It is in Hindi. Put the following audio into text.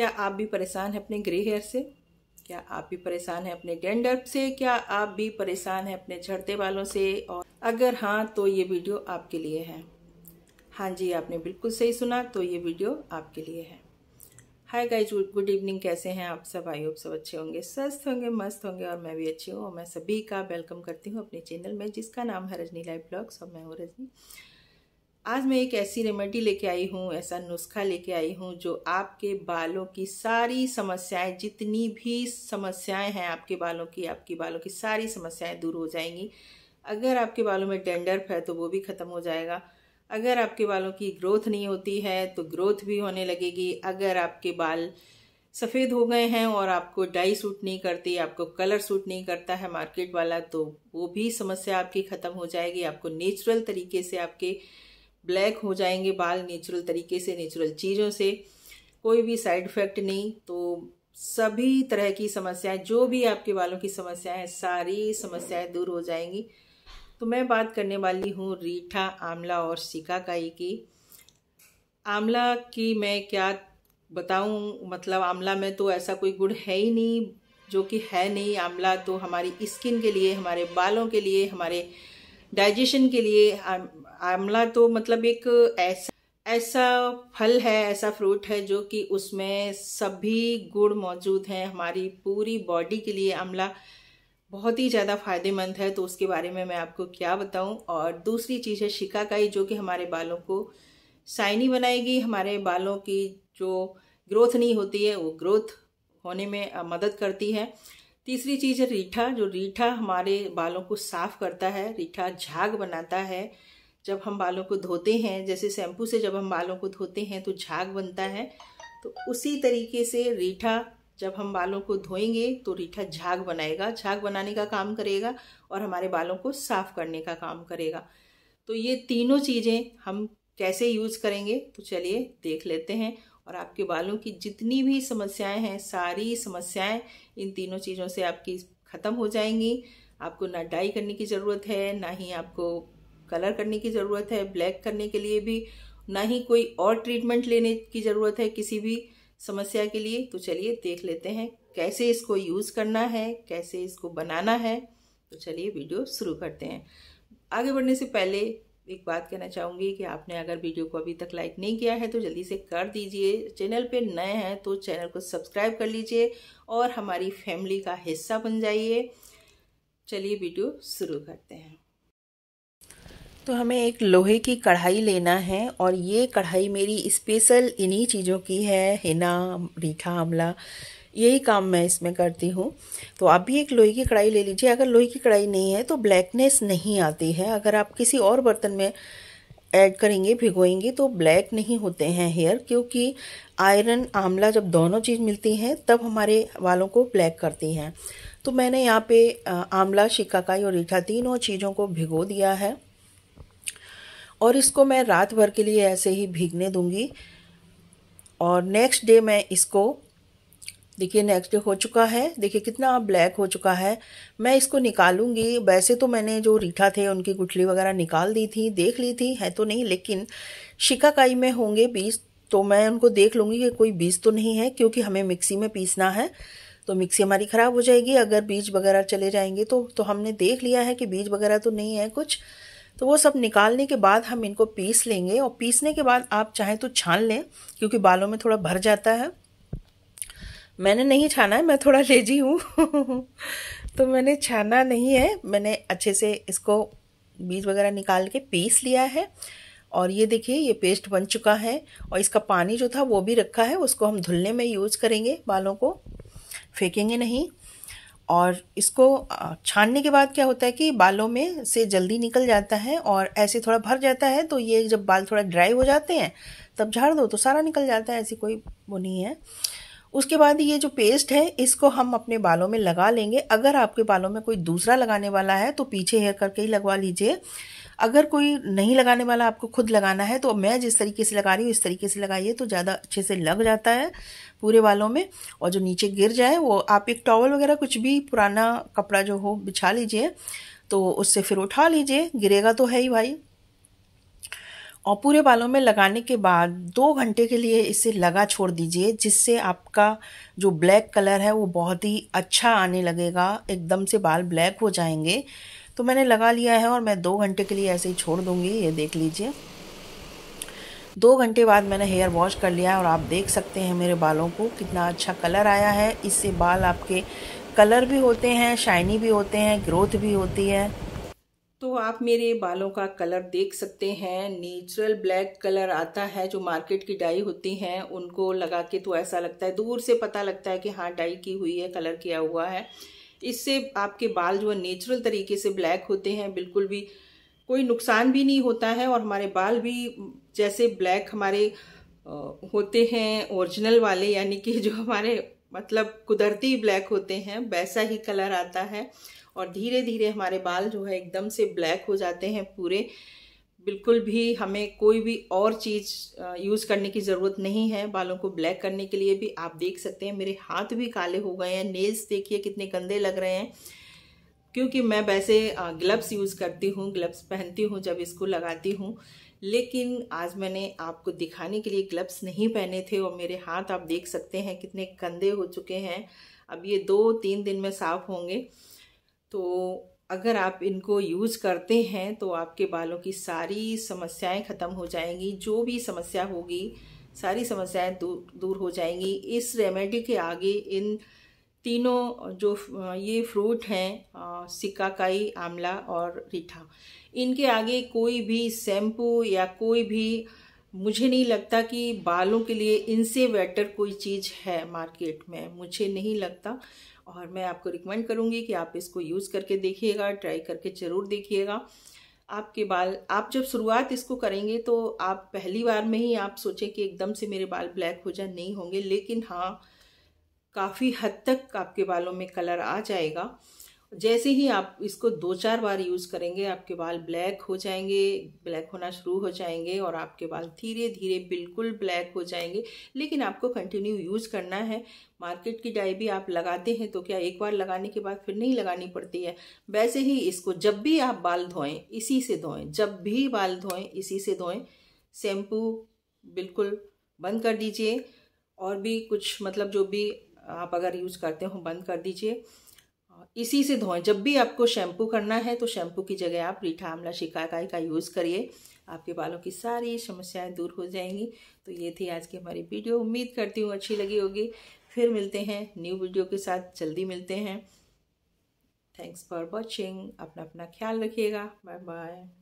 क्या आप भी परेशान हैं अपने ग्रे हेयर से क्या आप भी परेशान हैं अपने डेंडर्फ से क्या आप भी परेशान हैं अपने झड़ते बालों से और अगर हाँ तो ये वीडियो आपके लिए है हाँ जी आपने बिल्कुल सही सुना तो ये वीडियो आपके लिए है हाय गाइज गुड इवनिंग कैसे हैं आप सब आई होप सब अच्छे होंगे स्वस्थ होंगे मस्त होंगे और मैं भी अच्छी हूँ और मैं सभी का वेलकम करती हूँ अपने चैनल में जिसका नाम है रजनी लाइव ब्लॉग्स और मैं हूँ रजनी आज मैं एक ऐसी रेमेडी लेके आई हूँ ऐसा नुस्खा लेके आई हूँ जो आपके बालों की सारी समस्याएं जितनी भी समस्याएं हैं आपके बालों की आपकी बालों की सारी समस्याएं दूर हो जाएंगी अगर आपके बालों में डेंडर्फ है तो वो भी ख़त्म हो जाएगा अगर आपके बालों की ग्रोथ नहीं होती है तो ग्रोथ भी होने लगेगी अगर आपके बाल सफ़ेद हो गए हैं और आपको डाई सूट नहीं करती आपको कलर सूट नहीं करता है मार्केट वाला तो वो भी समस्या आपकी ख़त्म हो जाएगी आपको नेचुरल तरीके से आपके ब्लैक हो जाएंगे बाल नेचुरल तरीके से नेचुरल चीज़ों से कोई भी साइड इफेक्ट नहीं तो सभी तरह की समस्याएं जो भी आपके बालों की समस्याएं हैं सारी समस्याएं दूर हो जाएंगी तो मैं बात करने वाली हूँ रीठा आंवला और शिकाकाई की आंवला की मैं क्या बताऊँ मतलब आमला में तो ऐसा कोई गुड़ है ही नहीं जो कि है नहीं आंवला तो हमारी स्किन के लिए हमारे बालों के लिए हमारे डाइजेशन के लिए आंवला तो मतलब एक ऐसा ऐसा फल है ऐसा फ्रूट है जो कि उसमें सभी गुण मौजूद हैं हमारी पूरी बॉडी के लिए आंवला बहुत ही ज़्यादा फायदेमंद है तो उसके बारे में मैं आपको क्या बताऊं और दूसरी चीज़ है शिकाकाई जो कि हमारे बालों को साइनी बनाएगी हमारे बालों की जो ग्रोथ नहीं होती है वो ग्रोथ होने में मदद करती है तीसरी चीज़ है रीठा जो रीठा हमारे बालों को साफ करता है रीठा झाग बनाता है जब हम बालों को धोते हैं जैसे शैम्पू से जब हम बालों को धोते हैं तो झाग बनता है तो उसी तरीके से रीठा जब हम बालों को धोएंगे तो रीठा झाग बनाएगा झाग बनाने का काम करेगा और हमारे बालों को साफ करने का काम करेगा तो ये तीनों चीज़ें हम कैसे यूज़ करेंगे तो चलिए देख लेते हैं और आपके बालों की जितनी भी समस्याएं हैं सारी समस्याएं इन तीनों चीज़ों से आपकी ख़त्म हो जाएंगी आपको ना डाई करने की ज़रूरत है ना ही आपको कलर करने की ज़रूरत है ब्लैक करने के लिए भी ना ही कोई और ट्रीटमेंट लेने की ज़रूरत है किसी भी समस्या के लिए तो चलिए देख लेते हैं कैसे इसको यूज़ करना है कैसे इसको बनाना है तो चलिए वीडियो शुरू करते हैं आगे बढ़ने से पहले एक बात कहना चाहूँगी कि आपने अगर वीडियो को अभी तक लाइक नहीं किया है तो जल्दी से कर दीजिए चैनल पे नए हैं तो चैनल को सब्सक्राइब कर लीजिए और हमारी फैमिली का हिस्सा बन जाइए चलिए वीडियो शुरू करते हैं तो हमें एक लोहे की कढ़ाई लेना है और ये कढ़ाई मेरी स्पेशल इन्हीं चीज़ों की है हिना रीठा आमला यही काम मैं इसमें करती हूँ तो आप भी एक लोहे की कढ़ाई ले लीजिए अगर लोहे की कढ़ाई नहीं है तो ब्लैकनेस नहीं आती है अगर आप किसी और बर्तन में ऐड करेंगे भिगोएंगे तो ब्लैक नहीं होते हैं हेयर क्योंकि आयरन आंवला जब दोनों चीज़ मिलती हैं तब हमारे वालों को ब्लैक करती हैं तो मैंने यहाँ पे आंवला शिकाकाई और रीठा तीनों चीज़ों को भिगो दिया है और इसको मैं रात भर के लिए ऐसे ही भीगने दूंगी और नेक्स्ट डे मैं इसको देखिए नेक्स्ट हो चुका है देखिए कितना ब्लैक हो चुका है मैं इसको निकालूंगी वैसे तो मैंने जो रीठा थे उनकी गुठली वगैरह निकाल दी थी देख ली थी है तो नहीं लेकिन शिकाकाई में होंगे बीज तो मैं उनको देख लूँगी कि कोई बीज तो नहीं है क्योंकि हमें मिक्सी में पीसना है तो मिक्सी हमारी ख़राब हो जाएगी अगर बीज वगैरह चले जाएंगे तो तो हमने देख लिया है कि बीज वगैरह तो नहीं है कुछ तो वो सब निकालने के बाद हम इनको पीस लेंगे और पीसने के बाद आप चाहें तो छान लें क्योंकि बालों में थोड़ा भर जाता है मैंने नहीं छाना है मैं थोड़ा लेजी हूँ तो मैंने छाना नहीं है मैंने अच्छे से इसको बीज वगैरह निकाल के पीस लिया है और ये देखिए ये पेस्ट बन चुका है और इसका पानी जो था वो भी रखा है उसको हम धुलने में यूज करेंगे बालों को फेंकेंगे नहीं और इसको छानने के बाद क्या होता है कि बालों में से जल्दी निकल जाता है और ऐसे थोड़ा भर जाता है तो ये जब बाल थोड़ा ड्राई हो जाते हैं तब झाड़ दो तो सारा निकल जाता है ऐसी कोई वो नहीं है उसके बाद ये जो पेस्ट है इसको हम अपने बालों में लगा लेंगे अगर आपके बालों में कोई दूसरा लगाने वाला है तो पीछे हेयर करके ही लगवा लीजिए अगर कोई नहीं लगाने वाला आपको खुद लगाना है तो मैं जिस तरीके से लगा रही हूँ इस तरीके से लगाइए तो ज़्यादा अच्छे से लग जाता है पूरे बालों में और जो नीचे गिर जाए वो आप एक टॉवल वगैरह कुछ भी पुराना कपड़ा जो हो बिछा लीजिए तो उससे फिर उठा लीजिए गिरेगा तो है ही भाई और पूरे बालों में लगाने के बाद दो घंटे के लिए इसे लगा छोड़ दीजिए जिससे आपका जो ब्लैक कलर है वो बहुत ही अच्छा आने लगेगा एकदम से बाल ब्लैक हो जाएंगे तो मैंने लगा लिया है और मैं दो घंटे के लिए ऐसे ही छोड़ दूँगी ये देख लीजिए दो घंटे बाद मैंने हेयर वॉश कर लिया और आप देख सकते हैं मेरे बालों को कितना अच्छा कलर आया है इससे बाल आपके कलर भी होते हैं शाइनी भी होते हैं ग्रोथ भी होती है तो आप मेरे बालों का कलर देख सकते हैं नेचुरल ब्लैक कलर आता है जो मार्केट की डाई होती हैं उनको लगा के तो ऐसा लगता है दूर से पता लगता है कि हाँ डाई की हुई है कलर किया हुआ है इससे आपके बाल जो है नेचुरल तरीके से ब्लैक होते हैं बिल्कुल भी कोई नुकसान भी नहीं होता है और हमारे बाल भी जैसे ब्लैक हमारे होते हैं ओरिजिनल वाले यानी कि जो हमारे मतलब कुदरती ब्लैक होते हैं वैसा ही कलर आता है और धीरे धीरे हमारे बाल जो है एकदम से ब्लैक हो जाते हैं पूरे बिल्कुल भी हमें कोई भी और चीज़ यूज़ करने की ज़रूरत नहीं है बालों को ब्लैक करने के लिए भी आप देख सकते हैं मेरे हाथ भी काले हो गए हैं नेल्स देखिए कितने गंदे लग रहे हैं क्योंकि मैं वैसे ग्लव्स यूज़ करती हूँ ग्लव्स पहनती हूँ जब इसको लगाती हूँ लेकिन आज मैंने आपको दिखाने के लिए ग्लव्स नहीं पहने थे और मेरे हाथ आप देख सकते हैं कितने गंदे हो चुके हैं अब ये दो तीन दिन में साफ़ होंगे तो अगर आप इनको यूज़ करते हैं तो आपके बालों की सारी समस्याएं ख़त्म हो जाएंगी जो भी समस्या होगी सारी समस्याएं दूर दूर हो जाएंगी इस रेमेडी के आगे इन तीनों जो ये फ्रूट हैं सिक्काकाई आंवला और रीठा इनके आगे कोई भी शैम्पू या कोई भी मुझे नहीं लगता कि बालों के लिए इनसे बेटर कोई चीज़ है मार्केट में मुझे नहीं लगता और मैं आपको रिकमेंड करूँगी कि आप इसको यूज़ करके देखिएगा ट्राई करके ज़रूर देखिएगा आपके बाल आप जब शुरुआत इसको करेंगे तो आप पहली बार में ही आप सोचें कि एकदम से मेरे बाल ब्लैक हो जाए नहीं होंगे लेकिन हाँ काफ़ी हद तक आपके बालों में कलर आ जाएगा जैसे ही आप इसको दो चार बार यूज़ करेंगे आपके बाल ब्लैक हो जाएंगे ब्लैक होना शुरू हो जाएंगे और आपके बाल धीरे धीरे बिल्कुल ब्लैक हो जाएंगे लेकिन आपको कंटिन्यू यूज़ करना है मार्केट की डाई भी आप लगाते हैं तो क्या एक बार लगाने के बाद फिर नहीं लगानी पड़ती है वैसे ही इसको जब भी आप बाल धोएं इसी से धोएं जब भी बाल धोएं इसी से धोएं शैम्पू बिल्कुल बंद कर दीजिए और भी कुछ मतलब जो भी आप अगर यूज़ करते हो बंद कर दीजिए इसी से धोएं जब भी आपको शैम्पू करना है तो शैम्पू की जगह आप रीठा आमला शिकाकाई का यूज़ करिए आपके बालों की सारी समस्याएं दूर हो जाएंगी तो ये थी आज की हमारी वीडियो उम्मीद करती हूँ अच्छी लगी होगी फिर मिलते हैं न्यू वीडियो के साथ जल्दी मिलते हैं थैंक्स फॉर वॉचिंग अपना अपना ख्याल रखिएगा बाय बाय